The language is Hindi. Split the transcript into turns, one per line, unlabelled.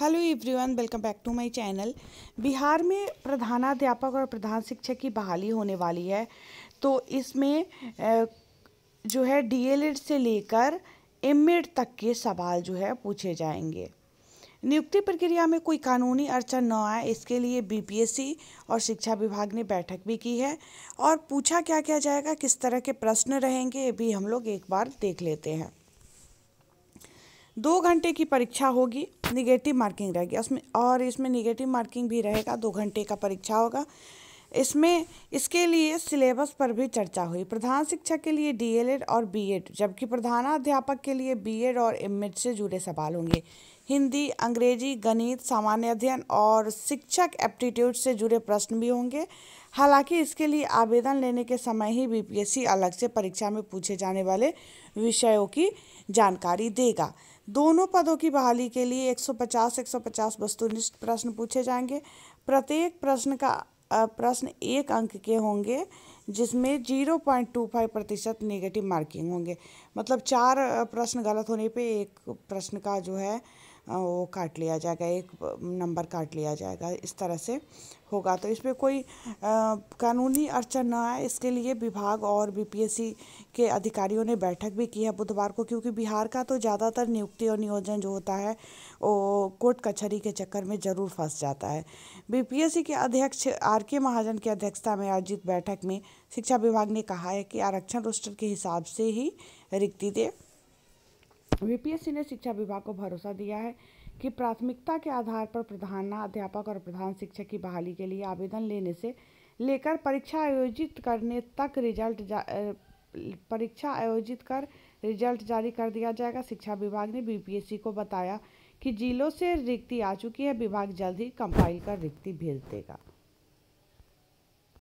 hello everyone welcome back to my channel Bihar में प्रधानाध्यापक और प्रधान शिक्षक की बहाली होने वाली है तो इसमें जो है डीएलएड से लेकर एमएड तक के सवाल जो है पूछे जाएंगे नियुक्ति प्रक्रिया में कोई कानूनी अड़चन न आए इसके लिए बीपीएससी और शिक्षा विभाग ने बैठक भी की है और पूछा क्या क्या जाएगा किस तरह के प्रश्न रहेंगे ये भी हम लोग एक बार देख लेते हैं दो घंटे की परीक्षा होगी निगेटिव मार्किंग रहेगी उसमें और इसमें निगेटिव मार्किंग भी रहेगा दो घंटे का परीक्षा होगा इसमें इसके लिए सिलेबस पर भी चर्चा हुई प्रधान शिक्षा के लिए डीएलएड और बीएड जबकि प्रधानाध्यापक के लिए बीएड और एमएड से जुड़े सवाल होंगे हिंदी अंग्रेजी गणित सामान्य अध्ययन और शिक्षक एप्टीट्यूड से जुड़े प्रश्न भी होंगे हालांकि इसके लिए आवेदन लेने के समय ही बीपीएससी अलग से परीक्षा में पूछे जाने वाले विषयों की जानकारी देगा दोनों पदों की बहाली के लिए 150 150 वस्तुनिष्ठ प्रश्न पूछे जाएंगे प्रत्येक प्रश्न का प्रश्न एक अंक के होंगे जिसमें जीरो पॉइंट टू फाइव प्रतिशत नेगेटिव मार्किंग होंगे मतलब चार प्रश्न गलत होने पे एक प्रश्न का जो है हाँ, वो काट लिया जाएगा एक नंबर काट लिया जाएगा इस तरह से होगा तो इसमें कोई आ, कानूनी अड़चन ना आए इसके लिए विभाग और बीपीएससी के अधिकारियों ने बैठक भी की है बुधवार को क्योंकि बिहार का तो ज़्यादातर नियुक्ति और नियोजन जो होता है वो कोर्ट कचहरी के चक्कर में ज़रूर फंस जाता है बीपीएससी के अध्यक्ष आर के महाजन की अध्यक्षता में आयोजित बैठक में शिक्षा विभाग ने कहा है कि आरक्षण रोस्टर के हिसाब से ही रिक्ति दे यूपीएससी ने शिक्षा विभाग को भरोसा दिया है कि प्राथमिकता के आधार पर प्रधानाध्यापक और प्रधान शिक्षक की बहाली के लिए आवेदन लेने से लेकर परीक्षा आयोजित करने तक रिजल्ट परीक्षा आयोजित कर रिजल्ट जारी कर दिया जाएगा शिक्षा विभाग ने बीपीएससी को बताया कि जिलों से रिक्ति आ चुकी है विभाग जल्द ही कंपाइल कर रिक्ति भेज देगा